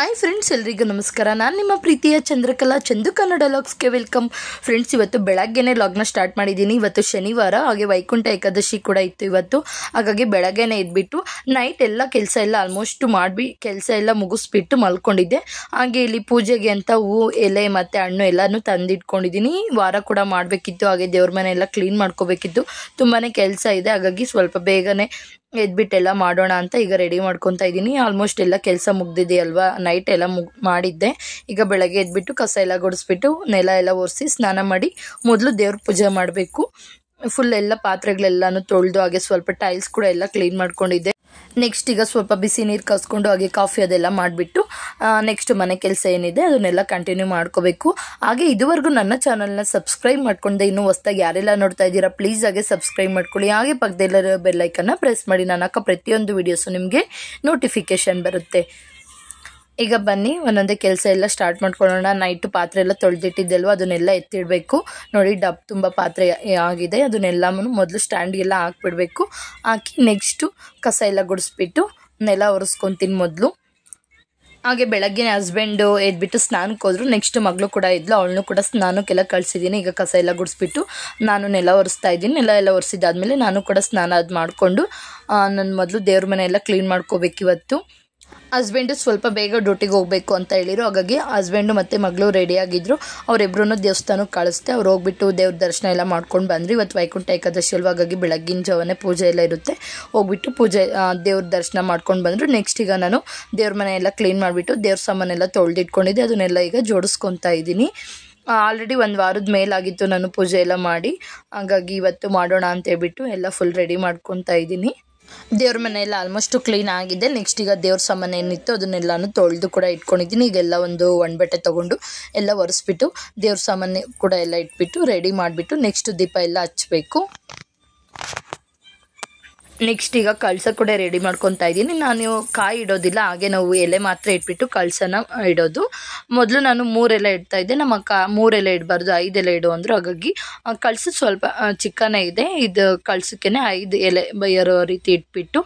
hi friends ಎಲ್ರಿಗೂ ನಮಸ್ಕಾರ ನಾನು ನಿಮ್ಮ ಪ್ರೀತಿಯ ಚಂದ್ರಕಲಾ ಚಂದು ಕನ್ನಡ ಲಾಗ್ಸ್ಗೆ ವೆಲ್ಕಮ್ ಫ್ರೆಂಡ್ಸ್ ಇವತ್ತು ಬೆಳಗ್ಗೆನೇ ಲಾಗ್ನ ಸ್ಟಾರ್ಟ್ ಮಾಡಿದ್ದೀನಿ ಇವತ್ತು ಶನಿವಾರ ಹಾಗೆ ವೈಕುಂಠ ಏಕಾದಶಿ ಕೂಡ ಇತ್ತು ಇವತ್ತು ಹಾಗಾಗಿ ಬೆಳಗ್ಗೆನೇ ಇದ್ಬಿಟ್ಟು ನೈಟ್ ಎಲ್ಲ ಕೆಲಸ ಎಲ್ಲ ಆಲ್ಮೋಸ್ಟ್ ಮಾಡಿ ಕೆಲಸ ಎಲ್ಲ ಮುಗಿಸ್ಬಿಟ್ಟು ಮಲ್ಕೊಂಡಿದ್ದೆ ಹಾಗೆ ಇಲ್ಲಿ ಪೂಜೆಗೆ ಅಂತ ಹೂವು ಎಲೆ ಮತ್ತು ಹಣ್ಣು ಎಲ್ಲನೂ ತಂದಿಟ್ಕೊಂಡಿದ್ದೀನಿ ವಾರ ಕೂಡ ಮಾಡಬೇಕಿತ್ತು ಹಾಗೆ ದೇವ್ರ ಮನೆ ಎಲ್ಲ ಕ್ಲೀನ್ ಮಾಡ್ಕೋಬೇಕಿತ್ತು ತುಂಬಾ ಕೆಲಸ ಇದೆ ಹಾಗಾಗಿ ಸ್ವಲ್ಪ ಬೇಗನೆ ಎದ್ಬಿಟ್ಟೆಲ್ಲ ಮಾಡೋಣ ಅಂತ ಈಗ ರೆಡಿ ಮಾಡ್ಕೊತಾ ಇದ್ದೀನಿ ಆಲ್ಮೋಸ್ಟ್ ಎಲ್ಲ ಕೆಲಸ ಮುಗ್ದಿದೆ ಅಲ್ವಾ ನೈಟ್ ಎಲ್ಲ ಮುಗ್ ಮಾಡಿದ್ದೆ ಈಗ ಬೆಳಗ್ಗೆ ಎದ್ಬಿಟ್ಟು ಕಸ ಎಲ್ಲ ಗುಡಿಸ್ಬಿಟ್ಟು ನೆಲ ಎಲ್ಲ ಒರೆಸಿ ಸ್ನಾನ ಮಾಡಿ ಮೊದಲು ದೇವ್ರ ಪೂಜೆ ಮಾಡಬೇಕು ಫುಲ್ ಎಲ್ಲ ಪಾತ್ರೆಗಳೆಲ್ಲಾನು ತೊಳೆದು ಹಾಗೆ ಸ್ವಲ್ಪ ಟೈಲ್ಸ್ ಕೂಡ ಎಲ್ಲ ಕ್ಲೀನ್ ಮಾಡ್ಕೊಂಡಿದ್ದೆ ನೆಕ್ಸ್ಟ್ ಈಗ ಸ್ವಲ್ಪ ಬಿಸಿ ನೀರು ಕಸ್ಕೊಂಡು ಹಾಗೆ ಕಾಫಿ ಅದೆಲ್ಲ ಮಾಡಿಬಿಟ್ಟು ನೆಕ್ಸ್ಟ್ ಮನೆ ಕೆಲಸ ಏನಿದೆ ಅದನ್ನೆಲ್ಲ ಕಂಟಿನ್ಯೂ ಮಾಡ್ಕೋಬೇಕು ಹಾಗೆ ಇದುವರೆಗೂ ನನ್ನ ಚಾನಲ್ನ ಸಬ್ಸ್ಕ್ರೈಬ್ ಮಾಡ್ಕೊಂಡೆ ಇನ್ನೂ ಹೊಸ್ದಾಗಿ ಯಾರೆಲ್ಲ ನೋಡ್ತಾ ಇದ್ದೀರಾ ಪ್ಲೀಸ್ ಹಾಗೆ ಸಬ್ಸ್ಕ್ರೈಬ್ ಮಾಡ್ಕೊಳ್ಳಿ ಹಾಗೆ ಪಕ್ಕದೆಲ್ಲರ ಬೆಲ್ಲೈಕನ್ನು ಪ್ರೆಸ್ ಮಾಡಿ ನಾನು ಹಾಕೋ ಪ್ರತಿಯೊಂದು ವೀಡಿಯೋಸು ನಿಮಗೆ ನೋಟಿಫಿಕೇಷನ್ ಬರುತ್ತೆ ಈಗ ಬನ್ನಿ ಒಂದೊಂದೇ ಕೆಲಸ ಎಲ್ಲ ಸ್ಟಾರ್ಟ್ ಮಾಡ್ಕೊಳ್ಳೋಣ ನೈಟು ಪಾತ್ರೆ ಎಲ್ಲ ತೊಳೆದಿಟ್ಟಿದ್ದೆಲ್ವ ಅದನ್ನೆಲ್ಲ ಎತ್ತಿಡಬೇಕು ನೋಡಿ ಡಬ್ ತುಂಬ ಪಾತ್ರೆ ಆಗಿದೆ ಅದನ್ನೆಲ್ಲ ಮೊದಲು ಸ್ಟ್ಯಾಂಡ್ಗೆಲ್ಲ ಹಾಕ್ಬಿಡಬೇಕು ಹಾಕಿ ನೆಕ್ಸ್ಟು ಕಸ ಎಲ್ಲ ಗುಡಿಸ್ಬಿಟ್ಟು ನೆಲ ಒರೆಸ್ಕೊತೀನಿ ಮೊದಲು ಹಾಗೆ ಬೆಳಗ್ಗೆ ಹಸ್ಬೆಂಡು ಎದ್ಬಿಟ್ಟು ಸ್ನಾನಕ್ಕೆ ಹೋದ್ರು ನೆಕ್ಸ್ಟ್ ಮಗಳು ಕೂಡ ಇದ್ಲು ಅವಳನ್ನು ಕೂಡ ಸ್ನಾನಕ್ಕೆಲ್ಲ ಕಳಿಸಿದ್ದೀನಿ ಈಗ ಕಸ ಎಲ್ಲ ಗುಡಿಸ್ಬಿಟ್ಟು ನಾನು ನೆಲ ಒರೆಸ್ತಾ ಇದ್ದೀನಿ ನೆಲ ಎಲ್ಲ ಒರೆಸಿದ್ದಾದಮೇಲೆ ನಾನು ಕೂಡ ಸ್ನಾನ ಅದು ಮಾಡಿಕೊಂಡು ನನ್ನ ಮೊದಲು ದೇವ್ರ ಮನೆ ಎಲ್ಲ ಕ್ಲೀನ್ ಮಾಡ್ಕೋಬೇಕು ಇವತ್ತು ಹಸ್ಬೆಂಡು ಸ್ವಲ್ಪ ಬೇಗ ಡ್ಯೂಟಿಗೆ ಹೋಗಬೇಕು ಅಂತ ಹೇಳಿದರು ಹಾಗಾಗಿ ಹಸ್ಬೆಂಡು ಮತ್ತು ಮಗಳು ರೆಡಿಯಾಗಿದ್ದರು ಅವರಿಬ್ಬರೂ ದೇವಸ್ಥಾನಕ್ಕೆ ಕಳಿಸ್ತೆ ಅವ್ರು ಹೋಗ್ಬಿಟ್ಟು ದೇವ್ರ ದರ್ಶನ ಎಲ್ಲ ಮಾಡ್ಕೊಂಡು ಬಂದ್ರಿ ಇವತ್ತು ವೈಕುಂಠ ಏಕಾದಶಿ ಅಲ್ವ ಹಾಗಾಗಿ ಬೆಳಗ್ಗಿನ ಜಾವನೇ ಪೂಜೆ ಎಲ್ಲ ಇರುತ್ತೆ ಹೋಗ್ಬಿಟ್ಟು ಪೂಜೆ ದೇವ್ರ ದರ್ಶನ ಮಾಡ್ಕೊಂಡು ಬಂದರು ನೆಕ್ಸ್ಟ್ ಈಗ ನಾನು ದೇವ್ರ ಮನೆ ಎಲ್ಲ ಕ್ಲೀನ್ ಮಾಡಿಬಿಟ್ಟು ದೇವ್ರ ಸಾಮಾನೆಲ್ಲ ತೊಳೆದಿಟ್ಕೊಂಡಿದ್ದೆ ಅದನ್ನೆಲ್ಲ ಈಗ ಜೋಡಿಸ್ಕೊತಾ ಇದ್ದೀನಿ ಆಲ್ರೆಡಿ ಒಂದು ವಾರದ ಮೇಲಾಗಿತ್ತು ನಾನು ಪೂಜೆ ಎಲ್ಲ ಮಾಡಿ ಹಾಗಾಗಿ ಇವತ್ತು ಮಾಡೋಣ ಅಂತ ಹೇಳ್ಬಿಟ್ಟು ಎಲ್ಲ ಫುಲ್ ರೆಡಿ ಮಾಡ್ಕೊತಾ ಇದ್ದೀನಿ ದೇವ್ರ ಮನೆ ಎಲ್ಲ ಆಲ್ಮೋಸ್ಟ್ ಕ್ಲೀನ್ ಆಗಿದೆ ನೆಕ್ಸ್ಟ್ ಈಗ ದೇವ್ರ ಸಾಮಾನು ಏನಿತ್ತು ಅದನ್ನೆಲ್ಲಾನು ತೊಳೆದು ಕೂಡ ಇಟ್ಕೊಂಡಿದ್ದೀನಿ ಈಗೆಲ್ಲ ಒಂದು ಒಣಬಟ್ಟೆ ತೊಗೊಂಡು ಎಲ್ಲ ಒರೆಸ್ಬಿಟ್ಟು ದೇವ್ರ ಸಾಮಾನು ಕೂಡ ಎಲ್ಲ ಇಟ್ಬಿಟ್ಟು ರೆಡಿ ಮಾಡಿಬಿಟ್ಟು ನೆಕ್ಸ್ಟ್ ದೀಪ ಎಲ್ಲ ಹಚ್ಚಬೇಕು ನೆಕ್ಸ್ಟ್ ಈಗ ಕಳ್ಸ ಕೂಡ ರೆಡಿ ಮಾಡ್ಕೊತಾ ಇದ್ದೀನಿ ನಾನು ಕಾಯಿ ಇಡೋದಿಲ್ಲ ಹಾಗೆ ನಾವು ಎಲೆ ಮಾತ್ರ ಇಟ್ಬಿಟ್ಟು ಕಳ್ಸನ ಇಡೋದು ಮೊದಲು ನಾನು ಮೂರೆಲೆ ಇಡ್ತಾ ಇದ್ದೆ ನಮ್ಮ ಕಾ ಮೂರೆಲೆ ಇಡಬಾರ್ದು ಐದು ಎಲೆ ಇಡು ಅಂದರು ಹಾಗಾಗಿ ಕಳ್ಸದ ಸ್ವಲ್ಪ ಚಿಕ್ಕನೇ ಇದೆ ಇದು ಕಳ್ಸಕ್ಕೆ ಐದು ಎಲೆ ಬೈಯರೋ ರೀತಿ ಇಟ್ಬಿಟ್ಟು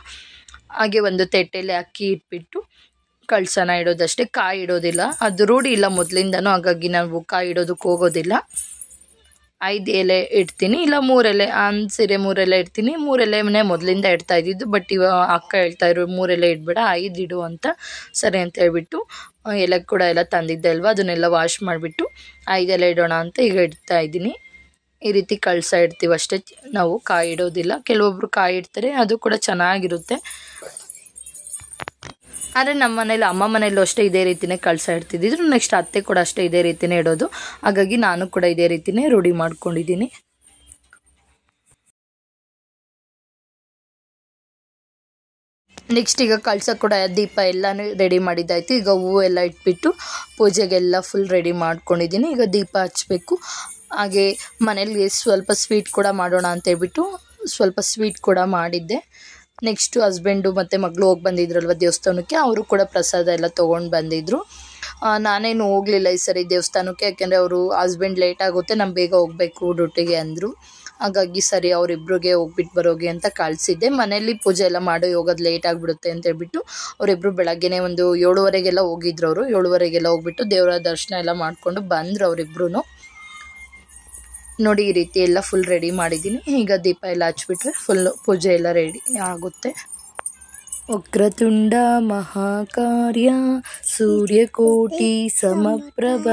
ಹಾಗೆ ಒಂದು ತೆಟ್ಟೆಲೆ ಅಕ್ಕಿ ಇಟ್ಬಿಟ್ಟು ಕಳ್ಸನ ಇಡೋದಷ್ಟೇ ಕಾಯಿ ಇಡೋದಿಲ್ಲ ಅದು ರೂಢಿ ಇಲ್ಲ ಮೊದಲಿಂದನೂ ಹಾಗಾಗಿ ನಾವು ಕಾಯಿ ಇಡೋದಕ್ಕೆ ಹೋಗೋದಿಲ್ಲ ಐದು ಎಲೆ ಇಡ್ತೀನಿ ಇಲ್ಲ ಮೂರೆಲೆ ಆನ್ ಸೀರೆ ಮೂರೆಲೆ ಇಡ್ತೀನಿ ಮನೆ ಮೊದಲಿಂದ ಇಡ್ತಾ ಇದ್ದಿದ್ದು ಬಟ್ ಇವ ಅಕ್ಕ ಹೇಳ್ತಾ ಇರೋ ಮೂರೆಲೆ ಇಡಬೇಡ ಐದು ಇಡು ಅಂತ ಸರಿ ಅಂತ ಹೇಳ್ಬಿಟ್ಟು ಎಲೆ ಕೂಡ ಎಲ್ಲ ತಂದಿದ್ದೆ ಅಲ್ವ ಅದನ್ನೆಲ್ಲ ವಾಶ್ ಮಾಡಿಬಿಟ್ಟು ಐದೆಲೆ ಇಡೋಣ ಅಂತ ಈಗ ಇಡ್ತಾ ಇದ್ದೀನಿ ಈ ರೀತಿ ಕಳಸ ಇಡ್ತೀವಿ ಅಷ್ಟೇ ನಾವು ಕಾಯಿ ಇಡೋದಿಲ್ಲ ಕೆಲವೊಬ್ಬರು ಕಾಯಿ ಇಡ್ತಾರೆ ಅದು ಕೂಡ ಚೆನ್ನಾಗಿರುತ್ತೆ ಆದರೆ ನಮ್ಮ ಮನೇಲಿ ಅಮ್ಮ ಮನೇಲೂ ಅಷ್ಟೇ ಇದೇ ರೀತಿಯೇ ಕಳಸ ಇರ್ತಿದ್ದಿದ್ರು ನೆಕ್ಸ್ಟ್ ಅತ್ತೆ ಕೂಡ ಅಷ್ಟೇ ಇದೇ ರೀತಿಯೇ ಇಡೋದು ಹಾಗಾಗಿ ನಾನು ಕೂಡ ಇದೇ ರೀತಿಯೇ ರೂಢಿ ಮಾಡ್ಕೊಂಡಿದ್ದೀನಿ ನೆಕ್ಸ್ಟ್ ಈಗ ಕಳಸ ಕೂಡ ದೀಪ ಎಲ್ಲನೂ ರೆಡಿ ಮಾಡಿದ್ದಾಯ್ತು ಈಗ ಹೂವು ಎಲ್ಲ ಇಟ್ಬಿಟ್ಟು ಪೂಜೆಗೆಲ್ಲ ಫುಲ್ ರೆಡಿ ಮಾಡ್ಕೊಂಡಿದ್ದೀನಿ ಈಗ ದೀಪ ಹಚ್ಚಬೇಕು ಹಾಗೆ ಮನೇಲಿ ಸ್ವಲ್ಪ ಸ್ವೀಟ್ ಕೂಡ ಮಾಡೋಣ ಅಂತ ಅಂತೇಳ್ಬಿಟ್ಟು ಸ್ವಲ್ಪ ಸ್ವೀಟ್ ಕೂಡ ಮಾಡಿದ್ದೆ ನೆಕ್ಸ್ಟು ಹಸ್ಬೆಂಡು ಮತ್ತು ಮಗಳು ಹೋಗಿ ಬಂದಿದ್ರಲ್ವ ದೇವಸ್ಥಾನಕ್ಕೆ ಅವರು ಕೂಡ ಪ್ರಸಾದ ಎಲ್ಲ ತೊಗೊಂಡು ಬಂದಿದ್ದರು ನಾನೇನು ಹೋಗಲಿಲ್ಲ ಈ ಸರಿ ದೇವಸ್ಥಾನಕ್ಕೆ ಯಾಕೆಂದರೆ ಅವರು ಹಸ್ಬೆಂಡ್ ಲೇಟ್ ಆಗುತ್ತೆ ನಾನು ಬೇಗ ಹೋಗಬೇಕು ಡ್ಯೂಟಿಗೆ ಅಂದರು ಹಾಗಾಗಿ ಸರಿ ಅವರಿಬ್ಬರಿಗೆ ಹೋಗ್ಬಿಟ್ಟು ಬರೋಗೆ ಅಂತ ಕಳಿಸಿದ್ದೆ ಮನೇಲಿ ಪೂಜೆ ಎಲ್ಲ ಮಾಡೋ ಹೋಗೋದು ಲೇಟ್ ಆಗಿಬಿಡುತ್ತೆ ಅಂತ ಹೇಳ್ಬಿಟ್ಟು ಅವರಿಬ್ಬರು ಬೆಳಗ್ಗೆನೇ ಒಂದು ಏಳುವರೆಗೆಲ್ಲ ಹೋಗಿದ್ರು ಅವರು ಏಳುವರೆಗೆಲ್ಲ ಹೋಗ್ಬಿಟ್ಟು ದೇವರ ದರ್ಶನ ಎಲ್ಲ ಮಾಡಿಕೊಂಡು ಬಂದರು ಅವರಿಬ್ರು ನೋಡಿ ಈ ರೀತಿ ಎಲ್ಲ ಫುಲ್ ರೆಡಿ ಮಾಡಿದ್ದೀನಿ ಈಗ ದೀಪ ಎಲ್ಲ ಹಚ್ಬಿಟ್ರೆ ಫುಲ್ಲು ಪೂಜೆ ಎಲ್ಲ ರೆಡಿ ಆಗುತ್ತೆ ವಕ್ರತುಂಡ ಮಹಾಕಾರ್ಯ ಸೂರ್ಯಕೋಟಿ ಸಮಪ್ರಭ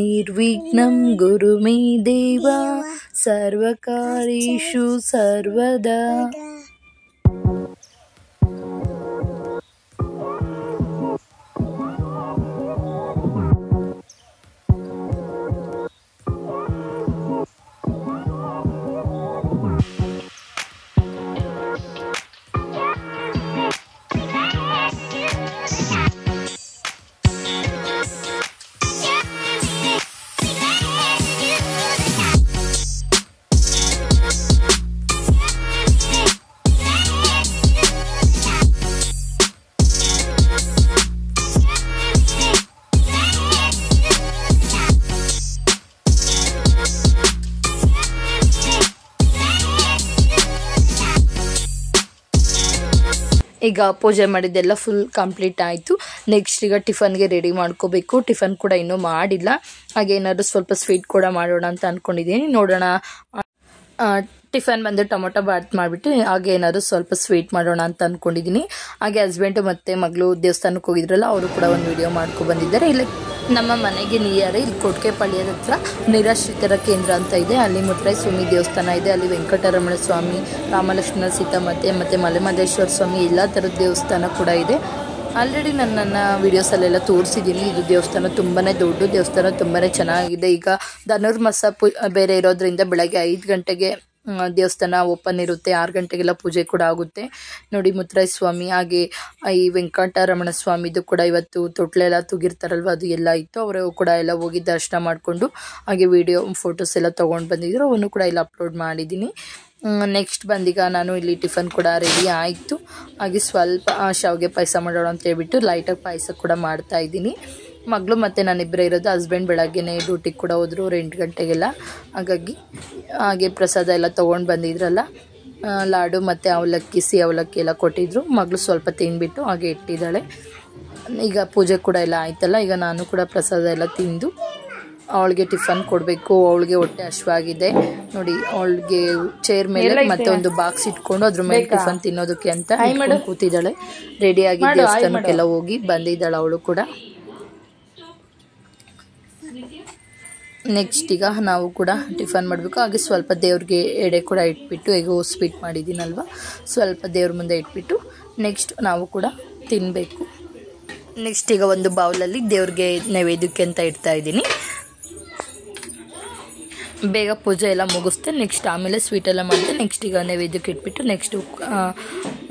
ನಿರ್ವಿಘ್ನಂ ಗುರು ದೇವ ಸರ್ವದ ಈಗ ಪೂಜೆ ಮಾಡಿದ್ದೆಲ್ಲ ಫುಲ್ ಕಂಪ್ಲೀಟ್ ಆಯಿತು ನೆಕ್ಸ್ಟ್ ಈಗ ಟಿಫನ್ಗೆ ರೆಡಿ ಮಾಡ್ಕೋಬೇಕು ಟಿಫನ್ ಕೂಡ ಇನ್ನೂ ಮಾಡಿಲ್ಲ ಹಾಗೆ ಏನಾದರೂ ಸ್ವಲ್ಪ ಸ್ವೀಟ್ ಕೂಡ ಮಾಡೋಣ ಅಂತ ಅಂದ್ಕೊಂಡಿದ್ದೀನಿ ನೋಡೋಣ ಟಿಫನ್ ಬಂದು ಟೊಮೊಟೊ ಬಾತ್ ಮಾಡಿಬಿಟ್ಟು ಹಾಗೆ ಏನಾದರೂ ಸ್ವಲ್ಪ ಸ್ವೀಟ್ ಮಾಡೋಣ ಅಂತ ಅಂದ್ಕೊಂಡಿದ್ದೀನಿ ಹಾಗೆ ಹಸ್ಬೆಂಡು ಮತ್ತು ಮಗಳು ದೇವಸ್ಥಾನಕ್ಕೆ ಹೋಗಿದ್ರಲ್ಲ ಅವರು ಕೂಡ ಒಂದು ವೀಡಿಯೋ ಮಾಡ್ಕೊ ಬಂದಿದ್ದಾರೆ ಇಲ್ಲ ನಮ್ಮ ಮನೆಗೆ ನಿಯರ್ ಇಲ್ಲಿ ಕೊಟ್ಕೆಪಾಳ್ಯದ ಹತ್ರ ನಿರಾಶ್ರಿತರ ಕೇಂದ್ರ ಅಂತ ಇದೆ ಅಲ್ಲಿ ಮುಟ್ರಾಯ್ ಸ್ವಾಮಿ ದೇವಸ್ಥಾನ ಇದೆ ಅಲ್ಲಿ ವೆಂಕಟರಮಣ ಸ್ವಾಮಿ ರಾಮಲಕ್ಷ್ಮಣ ಸೀತಾಮತೆ ಮತ್ತು ಮಲೆಮಹದೇಶ್ವರ ಸ್ವಾಮಿ ಎಲ್ಲ ಥರದ ದೇವಸ್ಥಾನ ಕೂಡ ಇದೆ ಆಲ್ರೆಡಿ ನಾನು ನನ್ನ ವೀಡಿಯೋಸಲ್ಲೆಲ್ಲ ತೋರಿಸಿದ್ದೀನಿ ಇದು ದೇವಸ್ಥಾನ ತುಂಬಾ ದೊಡ್ಡ ದೇವಸ್ಥಾನ ತುಂಬಾ ಚೆನ್ನಾಗಿದೆ ಈಗ ಧನುರ್ಮಾಸ ಪು ಬೇರೆ ಇರೋದರಿಂದ ಬೆಳಗ್ಗೆ ಐದು ಗಂಟೆಗೆ ದೇವಸ್ಥಾನ ಓಪನ್ ಇರುತ್ತೆ ಆರು ಗಂಟೆಗೆಲ್ಲ ಪೂಜೆ ಕೂಡ ಆಗುತ್ತೆ ನೋಡಿ ಮುತ್ತರಾಯ ಸ್ವಾಮಿ ಹಾಗೆ ಈ ವೆಂಕಟರಮಣ ಸ್ವಾಮಿದು ಕೂಡ ಇವತ್ತು ತೊಟ್ಲೆಲ್ಲ ತುಗಿರ್ತಾರಲ್ವ ಅದು ಎಲ್ಲ ಇತ್ತು ಅವರು ಕೂಡ ಎಲ್ಲ ಹೋಗಿ ದರ್ಶನ ಮಾಡಿಕೊಂಡು ಹಾಗೆ ವಿಡಿಯೋ ಫೋಟೋಸ್ ಎಲ್ಲ ತೊಗೊಂಡು ಬಂದಿದ್ದರು ಅವನು ಕೂಡ ಇಲ್ಲಿ ಅಪ್ಲೋಡ್ ಮಾಡಿದ್ದೀನಿ ನೆಕ್ಸ್ಟ್ ಬಂದೀಗ ನಾನು ಇಲ್ಲಿ ಟಿಫನ್ ಕೂಡ ರೆಡಿ ಆಯಿತು ಹಾಗೆ ಸ್ವಲ್ಪ ಶಾವಿಗೆ ಪಾಯಸ ಮಾಡೋಣ ಅಂತ ಹೇಳ್ಬಿಟ್ಟು ಲೈಟಾಗಿ ಪಾಯಸ ಕೂಡ ಮಾಡ್ತಾ ಮಗಳು ಮತ್ತು ನಾನಿಬ್ಬರೇ ಇರೋದು ಹಸ್ಬೆಂಡ್ ಬೆಳಗ್ಗೆನೇ ಡ್ಯೂಟಿಗೆ ಕೂಡ ಹೋದರು ಅವ್ರು ಎಂಟು ಗಂಟೆಗೆಲ್ಲ ಹಾಗಾಗಿ ಹಾಗೆ ಪ್ರಸಾದ ಎಲ್ಲ ತೊಗೊಂಡು ಬಂದಿದ್ರಲ್ಲ ಲಾಡು ಮತ್ತು ಅವಲಕ್ಕಿ ಸಿ ಅವಲಕ್ಕಿ ಎಲ್ಲ ಕೊಟ್ಟಿದ್ದರು ಮಗಳು ಸ್ವಲ್ಪ ತಿಂದುಬಿಟ್ಟು ಹಾಗೆ ಇಟ್ಟಿದ್ದಾಳೆ ಈಗ ಪೂಜೆ ಕೂಡ ಎಲ್ಲ ಆಯ್ತಲ್ಲ ಈಗ ನಾನು ಕೂಡ ಪ್ರಸಾದ ಎಲ್ಲ ತಿಂದು ಅವಳಿಗೆ ಟಿಫನ್ ಕೊಡಬೇಕು ಅವಳಿಗೆ ಹೊಟ್ಟೆ ಹಶ್ವಾಗಿದೆ ನೋಡಿ ಅವಳಿಗೆ ಚೇರ್ ಮೇಲೆ ಮತ್ತೆ ಒಂದು ಬಾಕ್ಸ್ ಇಟ್ಕೊಂಡು ಅದ್ರ ಮೇಲೆ ಟಿಫನ್ ತಿನ್ನೋದಕ್ಕೆ ಅಂತ ಕೂತಿದ್ದಾಳೆ ರೆಡಿಯಾಗಿ ದೇವಸ್ಥಾನಕ್ಕೆಲ್ಲ ಹೋಗಿ ಬಂದಿದ್ದಾಳೆ ಅವಳು ಕೂಡ ನೆಕ್ಸ್ಟ್ ಈಗ ನಾವು ಕೂಡ ಟಿಫನ್ ಮಾಡಬೇಕು ಹಾಗೆ ಸ್ವಲ್ಪ ದೇವ್ರಿಗೆ ಎಡೆ ಕೂಡ ಇಟ್ಬಿಟ್ಟು ಈಗ ಸ್ವೀಟ್ ಮಾಡಿದ್ದೀನಲ್ವ ಸ್ವಲ್ಪ ದೇವ್ರ ಮುಂದೆ ಇಟ್ಬಿಟ್ಟು ನೆಕ್ಸ್ಟ್ ನಾವು ಕೂಡ ತಿನ್ನಬೇಕು ನೆಕ್ಸ್ಟ್ ಈಗ ಒಂದು ಬೌಲಲ್ಲಿ ದೇವ್ರಿಗೆ ನೈವೇದ್ಯಕ್ಕೆ ಅಂತ ಇಡ್ತಾ ಇದ್ದೀನಿ ಬೇಗ ಪೂಜೆ ಎಲ್ಲ ಮುಗಿಸ್ತೆ ನೆಕ್ಸ್ಟ್ ಆಮೇಲೆ ಸ್ವೀಟ್ ಎಲ್ಲ ಮಾಡಿದೆ ನೆಕ್ಸ್ಟ್ ಈಗ ನೈವೇದ್ಯಕ್ಕೆ ಇಟ್ಬಿಟ್ಟು ನೆಕ್ಸ್ಟು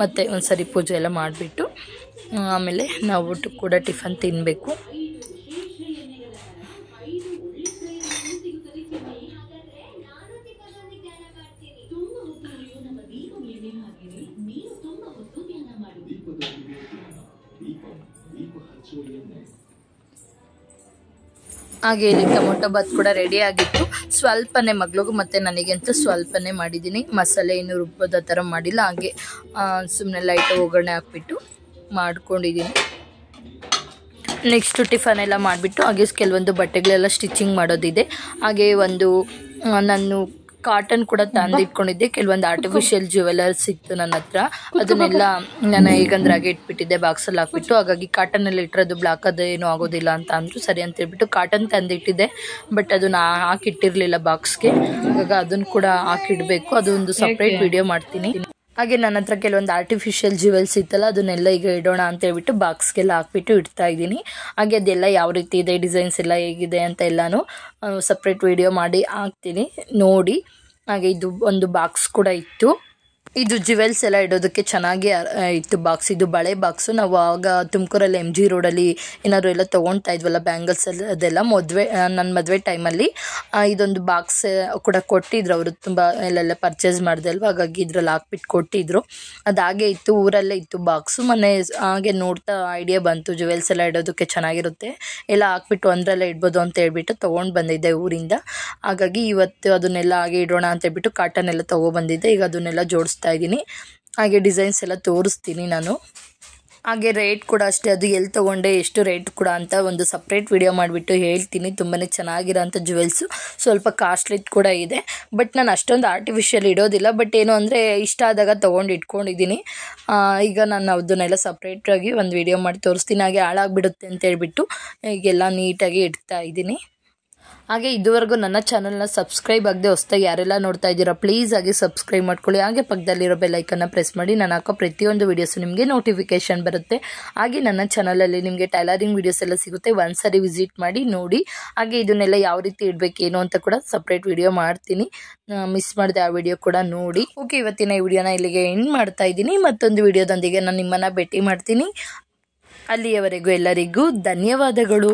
ಮತ್ತೆ ಒಂದು ಸರಿ ಪೂಜೆ ಎಲ್ಲ ಮಾಡಿಬಿಟ್ಟು ಆಮೇಲೆ ನಾವು ಕೂಡ ಟಿಫನ್ ತಿನ್ನಬೇಕು ಹಾಗೆ ಇಲ್ಲಿ ಟೊಮೊಟೊ ಬಾತ್ ಕೂಡ ರೆಡಿ ಆಗಿತ್ತು ಸ್ವಲ್ಪನೇ ಮಗಳಿಗೂ ಮತ್ತು ನನಗಂತೂ ಸ್ವಲ್ಪನೇ ಮಾಡಿದ್ದೀನಿ ಮಸಾಲೆ ಏನು ರುಬ್ಬೋದ ಥರ ಮಾಡಿಲ್ಲ ಹಾಗೆ ಸುಮ್ಮನೆ ಲೈಟ್ ಒಗ್ಗರಣೆ ಹಾಕ್ಬಿಟ್ಟು ಮಾಡ್ಕೊಂಡಿದ್ದೀನಿ ನೆಕ್ಸ್ಟು ಟಿಫನ್ ಎಲ್ಲ ಮಾಡಿಬಿಟ್ಟು ಹಾಗೆ ಕೆಲವೊಂದು ಬಟ್ಟೆಗಳೆಲ್ಲ ಸ್ಟಿಚಿಂಗ್ ಮಾಡೋದಿದೆ ಹಾಗೆ ಒಂದು ನಾನು ಕಾಟನ್ ಕೂಡ ತಂದಿಟ್ಕೊಂಡಿದ್ದೆ ಇಟ್ಕೊಂಡಿದ್ದೆ ಕೆಲವೊಂದು ಆರ್ಟಿಫಿಷಿಯಲ್ ಜ್ಯುವೆಲರ್ ಸಿಕ್ತು ನನ್ನ ಹತ್ರ ಅದನ್ನೆಲ್ಲ ನಾನು ಹಾಗೆ ಇಟ್ಬಿಟ್ಟಿದ್ದೆ ಅಲ್ಲಿ ಹಾಕ್ಬಿಟ್ಟು ಹಾಗಾಗಿ ಕಾಟನ್ ಅಲ್ಲಿ ಇಟ್ಟರೆ ಬ್ಲಾಕ್ ಅದು ಏನು ಆಗೋದಿಲ್ಲ ಅಂತ ಅಂದ್ರು ಸರಿ ಅಂತ ಹೇಳ್ಬಿಟ್ಟು ಕಾಟನ್ ತಂದಿಟ್ಟಿದ್ದೆ ಬಟ್ ಅದನ್ನ ಹಾಕಿಟ್ಟಿರಲಿಲ್ಲ ಬಾಕ್ಸ್ಗೆ ಹಾಗಾಗಿ ಅದನ್ನು ಕೂಡ ಹಾಕಿಡಬೇಕು ಅದೊಂದು ಸಪ್ರೇಟ್ ವಿಡಿಯೋ ಮಾಡ್ತೀನಿ ಹಾಗೆ ನನ್ನ ಹತ್ರ ಕೆಲವೊಂದು ಆರ್ಟಿಫಿಷಿಯಲ್ ಜ್ಯುವೆಲ್ಸ್ ಇತ್ತಲ್ಲ ಅದನ್ನೆಲ್ಲ ಈಗ ಇಡೋಣ ಅಂತ ಹೇಳ್ಬಿಟ್ಟು ಬಾಕ್ಸ್ಗೆಲ್ಲ ಹಾಕ್ಬಿಟ್ಟು ಇಡ್ತಾ ಇದ್ದೀನಿ ಹಾಗೆ ಅದೆಲ್ಲ ಯಾವ ರೀತಿ ಇದೆ ಡಿಸೈನ್ಸ್ ಎಲ್ಲ ಹೇಗಿದೆ ಅಂತ ಎಲ್ಲಾನು ಸಪ್ರೇಟ್ ವಿಡಿಯೋ ಮಾಡಿ ಹಾಕ್ತೀನಿ ನೋಡಿ ಹಾಗೆ ಇದು ಒಂದು ಬಾಕ್ಸ್ ಕೂಡ ಇತ್ತು ಇದು ಜ್ಯುವೆಲ್ಸ್ ಎಲ್ಲ ಇಡೋದಕ್ಕೆ ಚೆನ್ನಾಗಿ ಇತ್ತು ಬಾಕ್ಸ್ ಇದು ಬಳೆ ಬಾಕ್ಸು ನಾವು ಆಗ ತುಮಕೂರಲ್ಲಿ ಎಮ್ ಜಿ ರೋಡಲ್ಲಿ ಏನಾದ್ರು ಎಲ್ಲ ತೊಗೊಳ್ತಾ ಇದ್ವಲ್ಲ ಬ್ಯಾಂಗಲ್ಸ್ ಎಲ್ಲ ಅದೆಲ್ಲ ಮದುವೆ ನನ್ನ ಮದುವೆ ಟೈಮಲ್ಲಿ ಇದೊಂದು ಬಾಕ್ಸ್ ಕೂಡ ಕೊಟ್ಟಿದ್ರು ಅವರು ತುಂಬ ಎಲ್ಲೆಲ್ಲ ಪರ್ಚೇಸ್ ಮಾಡಿದೆ ಹಾಗಾಗಿ ಇದ್ರಲ್ಲಿ ಹಾಕ್ಬಿಟ್ಟು ಕೊಟ್ಟಿದ್ರು ಅದಾಗೆ ಇತ್ತು ಊರಲ್ಲೇ ಇತ್ತು ಬಾಕ್ಸು ಮೊನ್ನೆ ಹಾಗೆ ನೋಡ್ತಾ ಐಡಿಯಾ ಬಂತು ಜ್ಯುವೆಲ್ಸ್ ಎಲ್ಲ ಇಡೋದಕ್ಕೆ ಚೆನ್ನಾಗಿರುತ್ತೆ ಎಲ್ಲ ಹಾಕ್ಬಿಟ್ಟು ಒಂದರಲ್ಲೇ ಇಡ್ಬೋದು ಅಂತ ಹೇಳ್ಬಿಟ್ಟು ತೊಗೊಂಡು ಬಂದಿದ್ದೆ ಊರಿಂದ ಹಾಗಾಗಿ ಇವತ್ತು ಅದನ್ನೆಲ್ಲ ಹಾಗೆ ಇಡೋಣ ಅಂತ ಹೇಳ್ಬಿಟ್ಟು ಕಾಟನ್ ಎಲ್ಲ ತೊಗೊಬಂದಿದ್ದೆ ಈಗ ಅದನ್ನೆಲ್ಲ ಜೋಡಿಸ್ತಾ ಇದ್ದೀನಿ ಹಾಗೆ ಡಿಸೈನ್ಸ್ ಎಲ್ಲ ತೋರಿಸ್ತೀನಿ ನಾನು ಹಾಗೆ ರೇಟ್ ಕೂಡ ಅಷ್ಟೇ ಅದು ಎಲ್ಲಿ ತೊಗೊಂಡೆ ಎಷ್ಟು ರೇಟ್ ಕೂಡ ಅಂತ ಒಂದು ಸಪ್ರೇಟ್ ವಿಡಿಯೋ ಮಾಡಿಬಿಟ್ಟು ಹೇಳ್ತೀನಿ ತುಂಬಾ ಚೆನ್ನಾಗಿರೋಂಥ ಜ್ಯುವೆಲ್ಸು ಸ್ವಲ್ಪ ಕಾಸ್ಟ್ಲಿ ಕೂಡ ಇದೆ ಬಟ್ ನಾನು ಅಷ್ಟೊಂದು ಆರ್ಟಿಫಿಷಿಯಲ್ ಇಡೋದಿಲ್ಲ ಬಟ್ ಏನು ಅಂದರೆ ಇಷ್ಟ ಆದಾಗ ತೊಗೊಂಡು ಇಟ್ಕೊಂಡಿದ್ದೀನಿ ಈಗ ನಾನು ಅದನ್ನೆಲ್ಲ ಸಪ್ರೇಟಾಗಿ ಒಂದು ವಿಡಿಯೋ ಮಾಡಿ ತೋರಿಸ್ತೀನಿ ಹಾಗೆ ಹಾಳಾಗಿಬಿಡುತ್ತೆ ಅಂತ ಈಗೆಲ್ಲ ನೀಟಾಗಿ ಇಡ್ತಾ ಇದ್ದೀನಿ ಹಾಗೆ ಇದುವರೆಗೂ ನನ್ನ ಚಾನಲ್ನ ಸಬ್ಸ್ಕ್ರೈಬ್ ಆಗದೆ ಹೊಸ್ದಾಗಿ ಯಾರೆಲ್ಲ ನೋಡ್ತಾ ಇದ್ದೀರಾ ಪ್ಲೀಸ್ ಆಗಿ ಸಬ್ಸ್ಕ್ರೈಬ್ ಮಾಡ್ಕೊಳ್ಳಿ ಹಾಗೆ ಪಕ್ಕದಲ್ಲಿರೋ ಬೆಲ್ಲೈಕನ್ನ ಪ್ರೆಸ್ ಮಾಡಿ ನಾನು ಹಾಕೋ ಪ್ರತಿಯೊಂದು ವೀಡಿಯೋಸು ನಿಮಗೆ ನೋಟಿಫಿಕೇಷನ್ ಬರುತ್ತೆ ಹಾಗೆ ನನ್ನ ಚಾನಲಲ್ಲಿ ನಿಮಗೆ ಟೈಲರಿಂಗ್ ವೀಡಿಯೋಸ್ ಎಲ್ಲ ಸಿಗುತ್ತೆ ಒಂದು ಸಾರಿ ವಿಸಿಟ್ ಮಾಡಿ ನೋಡಿ ಹಾಗೆ ಇದನ್ನೆಲ್ಲ ಯಾವ ರೀತಿ ಇಡಬೇಕೇನು ಅಂತ ಕೂಡ ಸಪ್ರೇಟ್ ವಿಡಿಯೋ ಮಾಡ್ತೀನಿ ಮಿಸ್ ಮಾಡಿದೆ ಆ ವಿಡಿಯೋ ಕೂಡ ನೋಡಿ ಓಕೆ ಇವತ್ತಿನ ಈ ವಿಡಿಯೋನ ಇಲ್ಲಿಗೆ ಎಂಡ್ ಮಾಡ್ತಾ ಇದ್ದೀನಿ ಮತ್ತೊಂದು ವಿಡಿಯೋದೊಂದಿಗೆ ನಾನು ನಿಮ್ಮನ್ನು ಭೇಟಿ ಮಾಡ್ತೀನಿ ಅಲ್ಲಿಯವರೆಗೂ ಎಲ್ಲರಿಗೂ ಧನ್ಯವಾದಗಳು